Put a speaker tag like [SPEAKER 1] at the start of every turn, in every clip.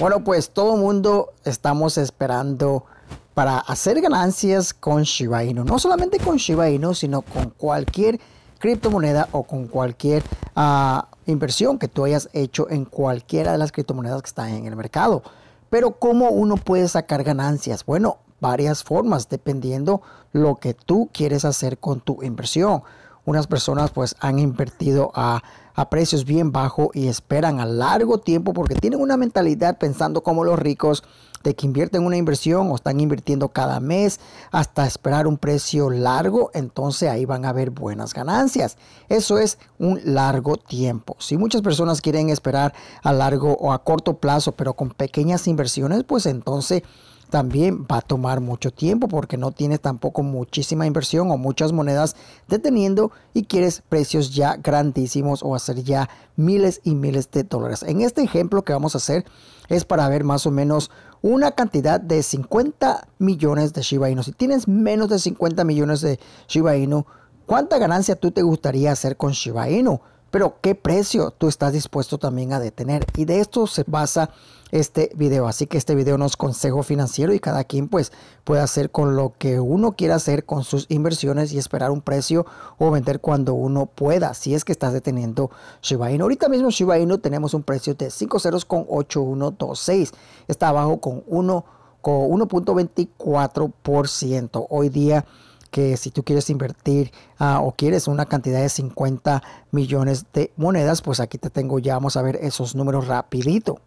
[SPEAKER 1] Bueno, pues todo mundo estamos esperando para hacer ganancias con Shiba Inu. No solamente con Shiba Inu, sino con cualquier criptomoneda o con cualquier ah, inversión que tú hayas hecho en cualquiera de las criptomonedas que están en el mercado. Pero ¿cómo uno puede sacar ganancias? Bueno, varias formas, dependiendo lo que tú quieres hacer con tu inversión unas personas pues han invertido a, a precios bien bajos y esperan a largo tiempo porque tienen una mentalidad pensando como los ricos de que invierten una inversión o están invirtiendo cada mes hasta esperar un precio largo, entonces ahí van a haber buenas ganancias. Eso es un largo tiempo. Si muchas personas quieren esperar a largo o a corto plazo, pero con pequeñas inversiones, pues entonces también va a tomar mucho tiempo porque no tienes tampoco muchísima inversión o muchas monedas deteniendo y quieres precios ya grandísimos o hacer ya miles y miles de dólares. En este ejemplo que vamos a hacer es para ver más o menos una cantidad de 50 millones de Shiba Inu. Si tienes menos de 50 millones de Shiba Inu, ¿cuánta ganancia tú te gustaría hacer con Shiba Inu? pero qué precio tú estás dispuesto también a detener. Y de esto se basa este video. Así que este video nos consejo financiero y cada quien pues puede hacer con lo que uno quiera hacer con sus inversiones y esperar un precio o vender cuando uno pueda. Si es que estás deteniendo Shiba Inu. Ahorita mismo Shiba Inu tenemos un precio de 50,8126. ceros con Está abajo con 1 con 1.24%. Hoy día que si tú quieres invertir ah, o quieres una cantidad de 50 millones de monedas, pues aquí te tengo ya, vamos a ver esos números rapidito.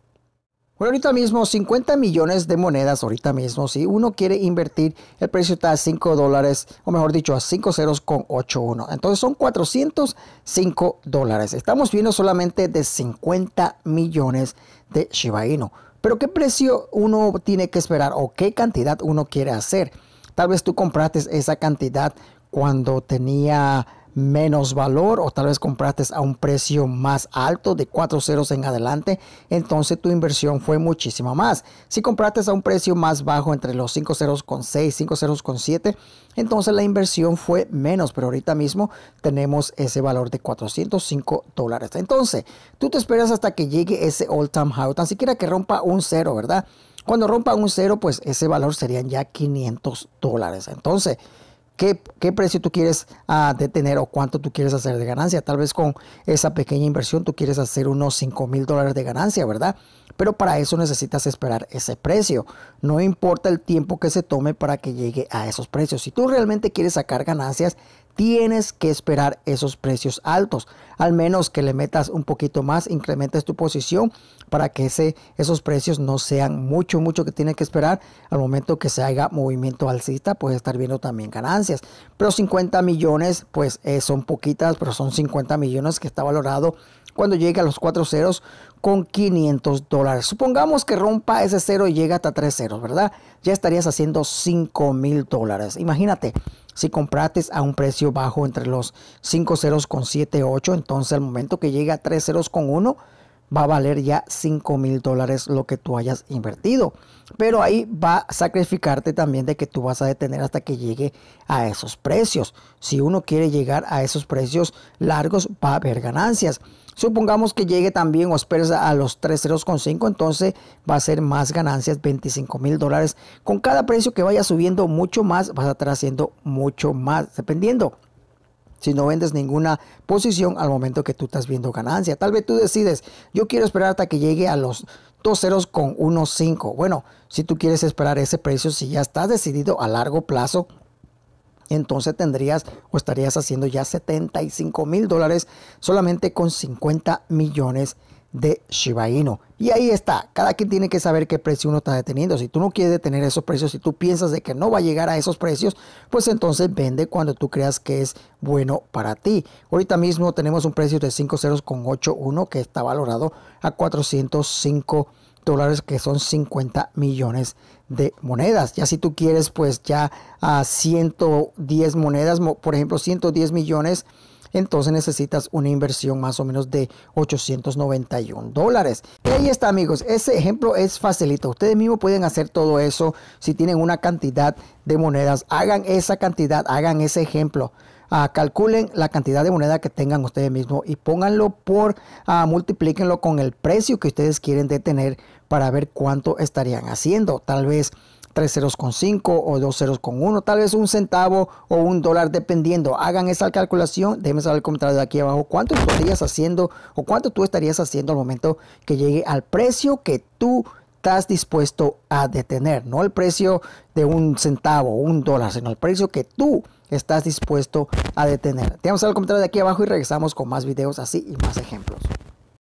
[SPEAKER 1] Bueno, ahorita mismo 50 millones de monedas, ahorita mismo, si uno quiere invertir, el precio está a 5 dólares, o mejor dicho, a 5 ceros con 81. Entonces son 405 dólares. Estamos viendo solamente de 50 millones de Shiba Inu. Pero ¿qué precio uno tiene que esperar o qué cantidad uno quiere hacer? Tal vez tú compraste esa cantidad cuando tenía menos valor o tal vez compraste a un precio más alto de 4 ceros en adelante, entonces tu inversión fue muchísimo más. Si compraste a un precio más bajo entre los cinco ceros con 6, 5 ceros con 7, entonces la inversión fue menos, pero ahorita mismo tenemos ese valor de 405 dólares. Entonces, tú te esperas hasta que llegue ese all time high, tan siquiera que rompa un cero, ¿verdad? Cuando rompan un cero, pues ese valor serían ya 500 dólares. Entonces, ¿qué, precio tú quieres ah, detener o cuánto tú quieres hacer de ganancia? Tal vez con esa pequeña inversión tú quieres hacer unos 5 mil dólares de ganancia, ¿verdad? Pero para eso necesitas esperar ese precio. No importa el tiempo que se tome para que llegue a esos precios. Si tú realmente quieres sacar ganancias, tienes que esperar esos precios altos, al menos que le metas un poquito más, incrementes tu posición para que ese, esos precios no sean mucho, mucho que tienes que esperar al momento que se haga movimiento alcista, puedes estar viendo también ganancias, pero 50 millones pues eh, son poquitas, pero son 50 millones que está valorado cuando llegue a los cuatro ceros con 500 dólares. Supongamos que rompa ese cero y llega hasta tres ceros, ¿verdad? Ya estarías haciendo 5 mil dólares. Imagínate, si comprates a un precio bajo entre los 5 ceros con 7, 8, entonces al momento que llega a tres ceros con 1, va a valer ya 5 mil dólares lo que tú hayas invertido. Pero ahí va a sacrificarte también de que tú vas a detener hasta que llegue a esos precios. Si uno quiere llegar a esos precios largos, va a haber ganancias. Supongamos que llegue también o esperes a los 3.05, entonces va a ser más ganancias, 25 mil dólares. Con cada precio que vaya subiendo mucho más, vas a estar haciendo mucho más, dependiendo. Si no vendes ninguna posición al momento que tú estás viendo ganancia. Tal vez tú decides, yo quiero esperar hasta que llegue a los dos ceros con 1.5. Bueno, si tú quieres esperar ese precio, si ya estás decidido a largo plazo, entonces tendrías o estarías haciendo ya 75 mil dólares solamente con 50 millones de Shiba Y ahí está, cada quien tiene que saber qué precio uno está deteniendo. Si tú no quieres detener esos precios, si tú piensas de que no va a llegar a esos precios, pues entonces vende cuando tú creas que es bueno para ti. Ahorita mismo tenemos un precio de 5.0,81 con que está valorado a 405 dólares que son 50 millones de monedas. Ya si tú quieres pues ya a 110 monedas, por ejemplo 110 millones, entonces necesitas una inversión más o menos de 891 dólares. Ahí está amigos, ese ejemplo es facilito. Ustedes mismos pueden hacer todo eso si tienen una cantidad de monedas. Hagan esa cantidad, hagan ese ejemplo. Ah, calculen la cantidad de moneda que tengan ustedes mismos y pónganlo por, ah, multiplíquenlo con el precio que ustedes quieren detener para ver cuánto estarían haciendo. Tal vez tres ceros con cinco o dos ceros con uno, tal vez un centavo o un dólar dependiendo. Hagan esa calculación, déjenme saber el comentario de aquí abajo cuánto estarías haciendo o cuánto tú estarías haciendo al momento que llegue al precio que tú estás dispuesto a detener, no el precio de un centavo, o un dólar, sino el precio que tú estás dispuesto a detener. Te vamos a dar el comentario de aquí abajo y regresamos con más videos así y más ejemplos.